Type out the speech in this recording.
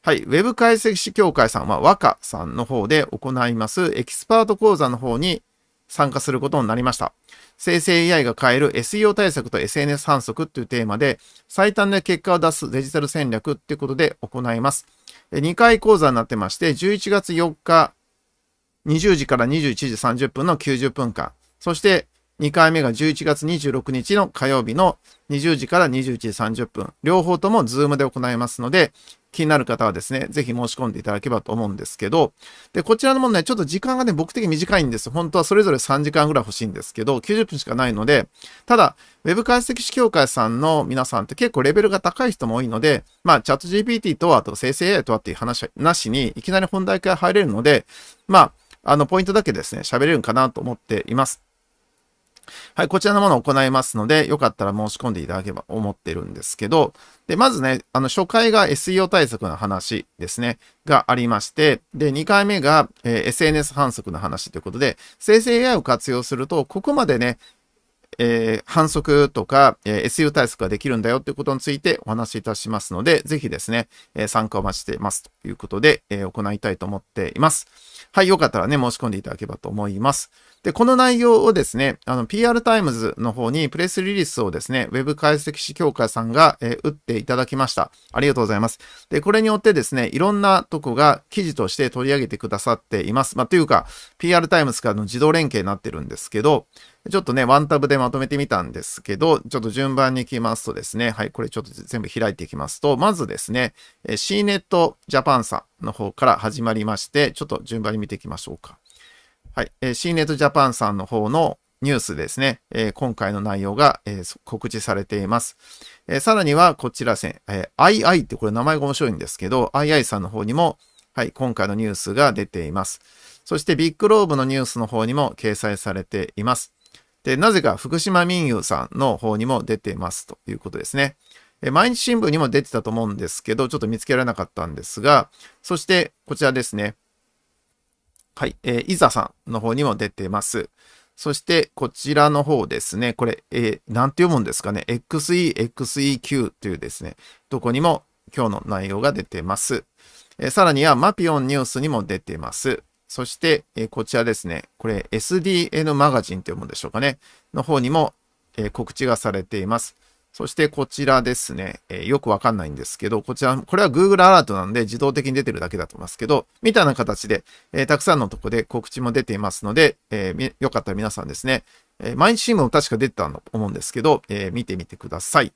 はい。ウェブ解析士協会さんは、和歌さんの方で行います、エキスパート講座の方に参加することになりました。生成 AI が変える SEO 対策と SNS 反則というテーマで、最短で結果を出すデジタル戦略ということで行います。2回講座になってまして、11月4日20時から21時30分の90分間、そして2回目が11月26日の火曜日の20時から21時30分、両方ともズームで行いますので、気になる方はですね、ぜひ申し込んでいただければと思うんですけど、で、こちらのもね、ちょっと時間がね、僕的に短いんです。本当はそれぞれ3時間ぐらい欲しいんですけど、90分しかないので、ただ、ウェブ解析士協会さんの皆さんって結構レベルが高い人も多いので、まあ、チャット GPT とは、あと生成 AI とはっていう話なしに、いきなり本題から入れるので、まあ、あの、ポイントだけですね、喋れるんかなと思っています。はい、こちらのものを行いますので、よかったら申し込んでいただければ思ってるんですけど、で、まずね、あの、初回が SEO 対策の話ですね、がありまして、で、2回目が、え SNS 反則の話ということで、生成 AI を活用すると、ここまでね、えー、反則とか、えー、SU 対策ができるんだよということについてお話しいたしますので、ぜひですね、えー、参加を待ちしていますということで、えー、行いたいと思っています。はい、よかったらね、申し込んでいただければと思います。で、この内容をですね、あの、PR タイムズの方にプレスリリースをですね、Web 解析士協会さんが、えー、打っていただきました。ありがとうございます。で、これによってですね、いろんなとこが記事として取り上げてくださっています。まあ、というか、PR タイムズからの自動連携になってるんですけど、ちょっとね、ワンタブでまとめてみたんですけど、ちょっと順番に行きますとですね、はい、これちょっと全部開いていきますと、まずですね、CNET Japan さんの方から始まりまして、ちょっと順番に見ていきましょうか。はい、えー、CNET j a p a さんの方のニュースですね、えー、今回の内容が、えー、告知されています。えー、さらにはこちら線、えー、II ってこれ名前が面白いんですけど、II さんの方にも、はい、今回のニュースが出ています。そしてビッグローブのニュースの方にも掲載されています。で、なぜか福島民友さんの方にも出ていますということですね。えー、毎日新聞にも出てたと思うんですけど、ちょっと見つけられなかったんですが、そしてこちらですね。はい、えー、いざさんの方にも出てます。そして、こちらの方ですね。これ、えー、なんて読むんですかね。XEXEQ というですね、どこにも今日の内容が出てます。えー、さらには、マピオンニュースにも出てます。そして、えー、こちらですね。これ、SDN マガジンと読むんでしょうかね。の方にも、え告知がされています。そしてこちらですね、えー、よくわかんないんですけど、こちら、これは Google アラートなんで自動的に出てるだけだと思いますけど、みたいな形で、えー、たくさんのとこで告知も出ていますので、えー、よかったら皆さんですね、え毎日新聞も確か出てたと思うんですけど、え見てみてください。